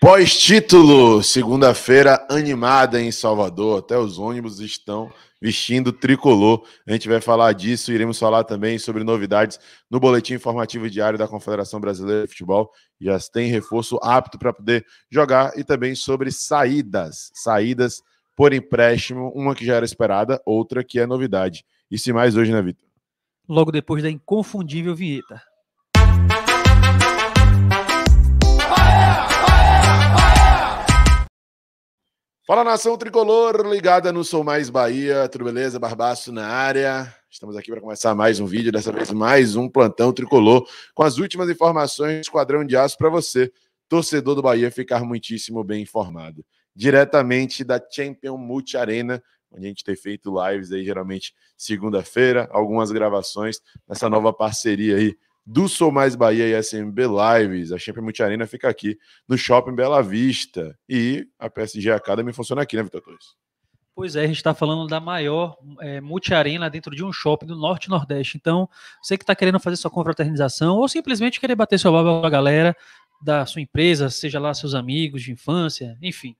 Pós-título, segunda-feira animada em Salvador. Até os ônibus estão vestindo tricolor. A gente vai falar disso. Iremos falar também sobre novidades no boletim informativo diário da Confederação Brasileira de Futebol. Já tem reforço apto para poder jogar e também sobre saídas, saídas por empréstimo, uma que já era esperada, outra que é novidade. E se mais hoje, né, Vitor? Logo depois da inconfundível vinheta. Fala nação tricolor, ligada no Sou Mais Bahia, tudo beleza? Barbaço na área. Estamos aqui para começar mais um vídeo, dessa vez mais um plantão tricolor, com as últimas informações do quadrão de aço para você, torcedor do Bahia, ficar muitíssimo bem informado. Diretamente da Champion Multi Arena, onde a gente tem feito lives aí geralmente segunda-feira, algumas gravações nessa nova parceria aí do Sou Mais Bahia e SMB Lives. A Champions Arena fica aqui no Shopping Bela Vista. E a PSG Academy funciona aqui, né, Vitor Torres? Pois é, a gente está falando da maior é, multiarena dentro de um shopping do Norte e Nordeste. Então, você que está querendo fazer sua confraternização ou simplesmente querer bater seu baba com a galera da sua empresa, seja lá seus amigos de infância, enfim.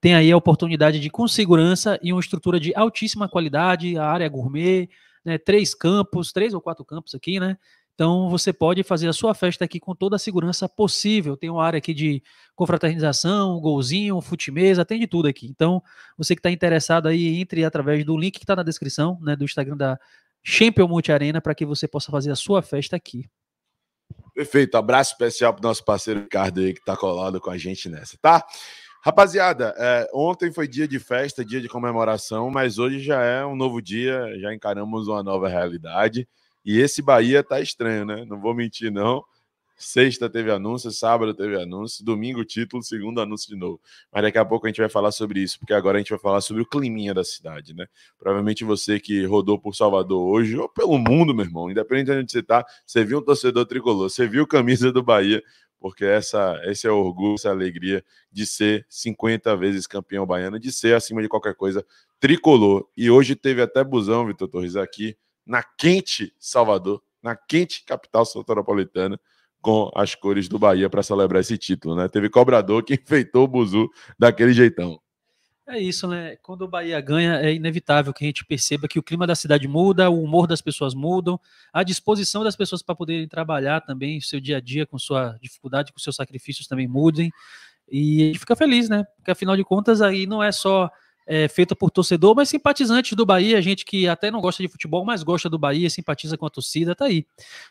Tem aí a oportunidade de, com segurança e uma estrutura de altíssima qualidade, a área gourmet, né, três campos, três ou quatro campos aqui, né? Então você pode fazer a sua festa aqui com toda a segurança possível. Tem uma área aqui de confraternização, golzinho, futimeza, tem de tudo aqui. Então você que está interessado aí entre através do link que está na descrição, né, do Instagram da Champion Multi Arena para que você possa fazer a sua festa aqui. Perfeito, abraço especial para o nosso parceiro Ricardo aí que está colado com a gente nessa, tá? Rapaziada, é, ontem foi dia de festa, dia de comemoração, mas hoje já é um novo dia, já encaramos uma nova realidade. E esse Bahia tá estranho, né? Não vou mentir, não. Sexta teve anúncio, sábado teve anúncio, domingo título, segundo anúncio de novo. Mas daqui a pouco a gente vai falar sobre isso, porque agora a gente vai falar sobre o climinha da cidade, né? Provavelmente você que rodou por Salvador hoje, ou pelo mundo, meu irmão, independente de onde você tá, você viu um torcedor tricolor, você viu camisa do Bahia, porque essa, esse é o orgulho, essa alegria de ser 50 vezes campeão baiano, de ser, acima de qualquer coisa, tricolor. E hoje teve até busão, Vitor Torres, aqui na quente Salvador, na quente capital soteropolitana, com as cores do Bahia para celebrar esse título, né? Teve cobrador que enfeitou o Buzu daquele jeitão. É isso, né? Quando o Bahia ganha, é inevitável que a gente perceba que o clima da cidade muda, o humor das pessoas mudam, a disposição das pessoas para poderem trabalhar também, seu dia a dia, com sua dificuldade, com seus sacrifícios também mudem. E a gente fica feliz, né? Porque afinal de contas, aí não é só é, feita por torcedor, mas simpatizantes do Bahia, gente que até não gosta de futebol, mas gosta do Bahia, simpatiza com a torcida, tá aí.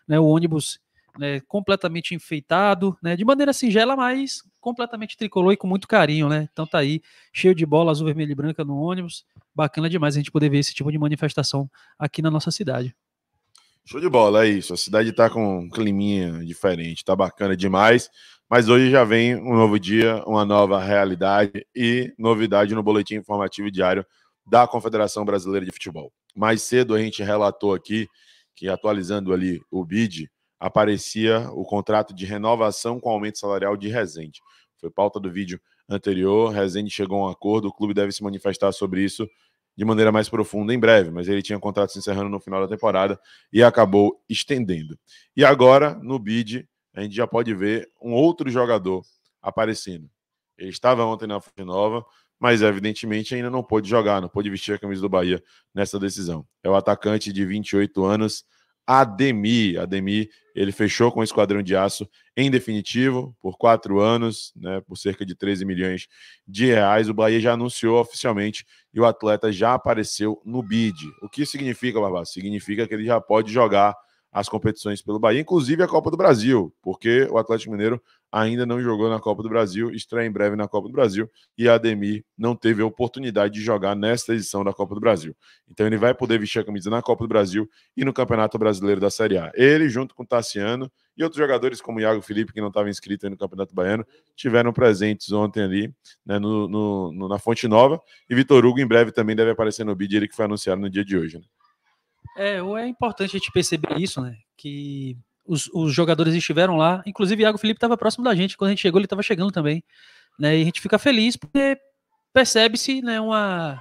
Né, o ônibus né, completamente enfeitado, né, de maneira singela, mas completamente tricolor e com muito carinho, né? Então tá aí, cheio de bola azul, vermelho e branca no ônibus. Bacana demais a gente poder ver esse tipo de manifestação aqui na nossa cidade. Show de bola, é isso. A cidade tá com um climinha diferente, tá bacana demais. Mas hoje já vem um novo dia, uma nova realidade e novidade no boletim informativo diário da Confederação Brasileira de Futebol. Mais cedo a gente relatou aqui que atualizando ali o BID, aparecia o contrato de renovação com aumento salarial de Rezende. Foi pauta do vídeo anterior, Rezende chegou a um acordo, o clube deve se manifestar sobre isso de maneira mais profunda em breve, mas ele tinha contrato se encerrando no final da temporada e acabou estendendo. E agora, no bid, a gente já pode ver um outro jogador aparecendo. Ele estava ontem na Fonte Nova, mas evidentemente ainda não pôde jogar, não pôde vestir a camisa do Bahia nessa decisão. É o atacante de 28 anos, Ademir. Ademir, ele fechou com o Esquadrão de Aço em definitivo, por quatro anos, né, por cerca de 13 milhões de reais. O Bahia já anunciou oficialmente e o atleta já apareceu no BID. O que significa, Barbato? Significa que ele já pode jogar as competições pelo Bahia, inclusive a Copa do Brasil, porque o Atlético Mineiro ainda não jogou na Copa do Brasil, estreia em breve na Copa do Brasil e a Ademir não teve a oportunidade de jogar nesta edição da Copa do Brasil. Então ele vai poder vestir a camisa na Copa do Brasil e no Campeonato Brasileiro da Série A. Ele, junto com o Tassiano e outros jogadores como o Iago Felipe, que não estava inscrito no Campeonato Baiano, tiveram presentes ontem ali né, no, no, na Fonte Nova e Vitor Hugo em breve também deve aparecer no bid, ele que foi anunciado no dia de hoje. Né? É, ou é importante a gente perceber isso, né? Que os, os jogadores estiveram lá, inclusive o Iago Felipe estava próximo da gente, quando a gente chegou, ele estava chegando também. Né? E a gente fica feliz porque percebe-se né, uma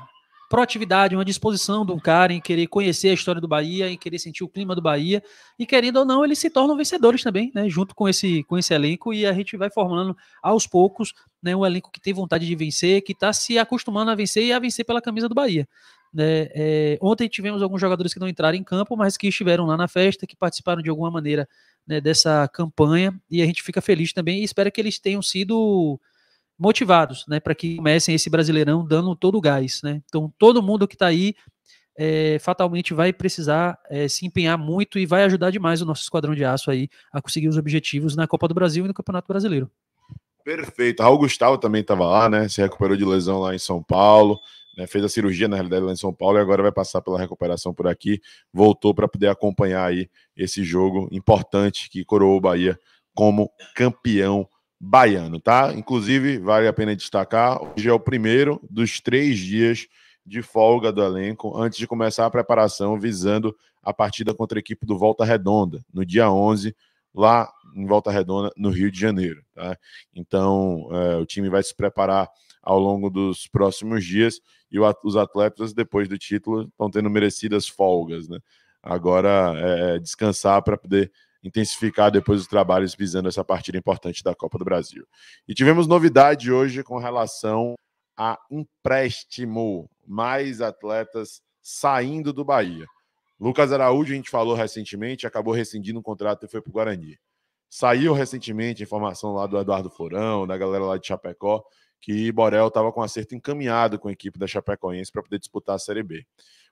proatividade, uma disposição de um cara em querer conhecer a história do Bahia, em querer sentir o clima do Bahia, e querendo ou não, eles se tornam vencedores também, né, junto com esse, com esse elenco, e a gente vai formando aos poucos né, um elenco que tem vontade de vencer, que está se acostumando a vencer e a vencer pela camisa do Bahia. É, ontem tivemos alguns jogadores que não entraram em campo, mas que estiveram lá na festa, que participaram de alguma maneira né, dessa campanha, e a gente fica feliz também e espera que eles tenham sido motivados né, para que comecem esse brasileirão dando todo o gás. Né? Então, todo mundo que está aí é, fatalmente vai precisar é, se empenhar muito e vai ajudar demais o nosso esquadrão de aço aí a conseguir os objetivos na Copa do Brasil e no Campeonato Brasileiro. Perfeito. Raul Gustavo também estava lá, né? Se recuperou de lesão lá em São Paulo né, fez a cirurgia, na realidade, lá em São Paulo, e agora vai passar pela recuperação por aqui, voltou para poder acompanhar aí esse jogo importante que coroou o Bahia como campeão baiano, tá? Inclusive, vale a pena destacar, hoje é o primeiro dos três dias de folga do elenco antes de começar a preparação visando a partida contra a equipe do Volta Redonda, no dia 11, lá em Volta Redonda, no Rio de Janeiro. Tá? Então, é, o time vai se preparar ao longo dos próximos dias e os atletas, depois do título, estão tendo merecidas folgas, né? Agora é, é descansar para poder intensificar depois os trabalhos visando essa partida importante da Copa do Brasil. E tivemos novidade hoje com relação a empréstimo, mais atletas saindo do Bahia. Lucas Araújo, a gente falou recentemente, acabou rescindindo o contrato e foi para o Guarani. Saiu recentemente informação lá do Eduardo Forão, da galera lá de Chapecó, que Borel estava com acerto encaminhado com a equipe da Chapecoense para poder disputar a Série B.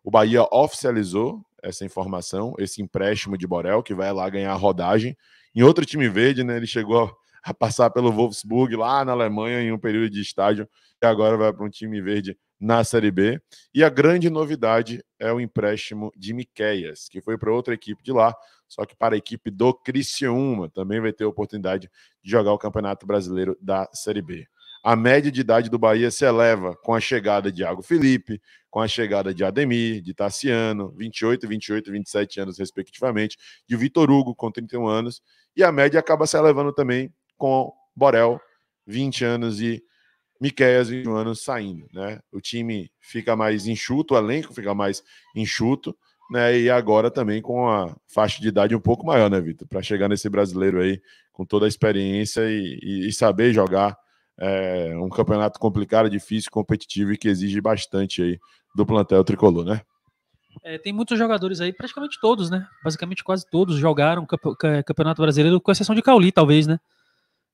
O Bahia oficializou essa informação, esse empréstimo de Borel, que vai lá ganhar rodagem. Em outro time verde, né, ele chegou a passar pelo Wolfsburg lá na Alemanha em um período de estágio e agora vai para um time verde na Série B. E a grande novidade é o empréstimo de Miqueias, que foi para outra equipe de lá, só que para a equipe do Criciúma. Também vai ter a oportunidade de jogar o Campeonato Brasileiro da Série B a média de idade do Bahia se eleva com a chegada de Iago Felipe, com a chegada de Ademir, de Tassiano, 28, 28, 27 anos, respectivamente, de Vitor Hugo, com 31 anos, e a média acaba se elevando também com Borel, 20 anos, e Miqueias, 21 anos, saindo. Né? O time fica mais enxuto, o elenco fica mais enxuto, né? e agora também com a faixa de idade um pouco maior, né, Vitor? Para chegar nesse brasileiro aí com toda a experiência e, e, e saber jogar é um campeonato complicado, difícil, competitivo e que exige bastante aí do plantel tricolor, né? É, tem muitos jogadores aí, praticamente todos, né? Basicamente quase todos jogaram Campeonato Brasileiro, com exceção de Cauli, talvez, né?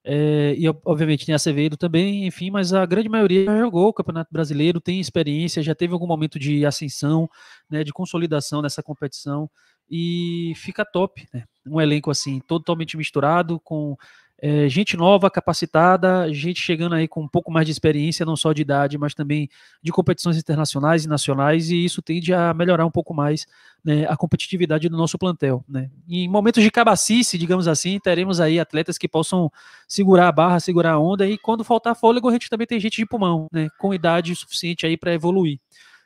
É, e obviamente tem Acevedo também, enfim, mas a grande maioria já jogou o Campeonato Brasileiro, tem experiência, já teve algum momento de ascensão, né, de consolidação nessa competição e fica top, né? Um elenco assim totalmente misturado com é, gente nova, capacitada, gente chegando aí com um pouco mais de experiência, não só de idade, mas também de competições internacionais e nacionais, e isso tende a melhorar um pouco mais né, a competitividade do nosso plantel. Né. Em momentos de cabacice, digamos assim, teremos aí atletas que possam segurar a barra, segurar a onda, e quando faltar fôlego, a gente também tem gente de pulmão, né, com idade suficiente aí para evoluir.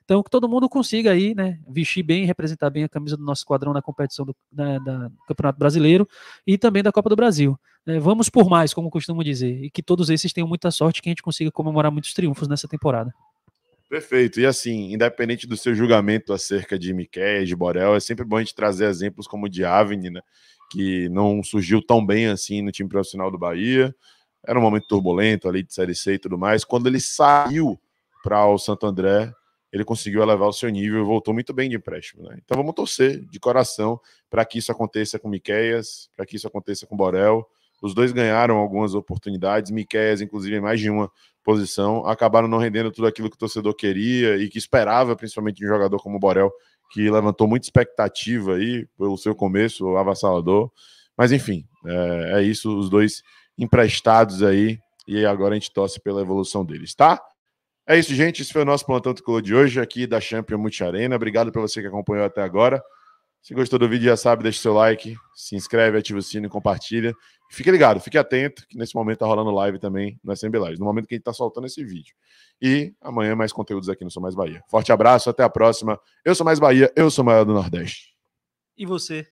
Então, que todo mundo consiga aí, né, vestir bem, representar bem a camisa do nosso esquadrão na competição do da, Campeonato Brasileiro e também da Copa do Brasil. É, vamos por mais, como costumo dizer, e que todos esses tenham muita sorte, que a gente consiga comemorar muitos triunfos nessa temporada. Perfeito. E assim, independente do seu julgamento acerca de Miquel, de Borel, é sempre bom a gente trazer exemplos como o de Avni, né? Que não surgiu tão bem assim no time profissional do Bahia. Era um momento turbulento ali de Série C e tudo mais. Quando ele saiu para o Santo André, ele conseguiu elevar o seu nível e voltou muito bem de empréstimo. Né? Então vamos torcer de coração para que isso aconteça com Miqueias, para que isso aconteça com Borel. Os dois ganharam algumas oportunidades, Miqueias, inclusive, em mais de uma posição, acabaram não rendendo tudo aquilo que o torcedor queria e que esperava, principalmente de um jogador como o Borel, que levantou muita expectativa aí pelo seu começo avassalador. Mas enfim, é, é isso, os dois emprestados aí, e agora a gente torce pela evolução deles, tá? É isso, gente. Esse foi o nosso Plantão Tricolor de hoje aqui da Champion Multi Arena. Obrigado para você que acompanhou até agora. Se gostou do vídeo, já sabe, deixa seu like, se inscreve, ativa o sino, compartilha. fique ligado, fique atento, que nesse momento tá rolando live também no SMB Live, no momento que a gente tá soltando esse vídeo. E amanhã mais conteúdos aqui no Sou Mais Bahia. Forte abraço, até a próxima. Eu sou Mais Bahia, eu sou maior do Nordeste. E você?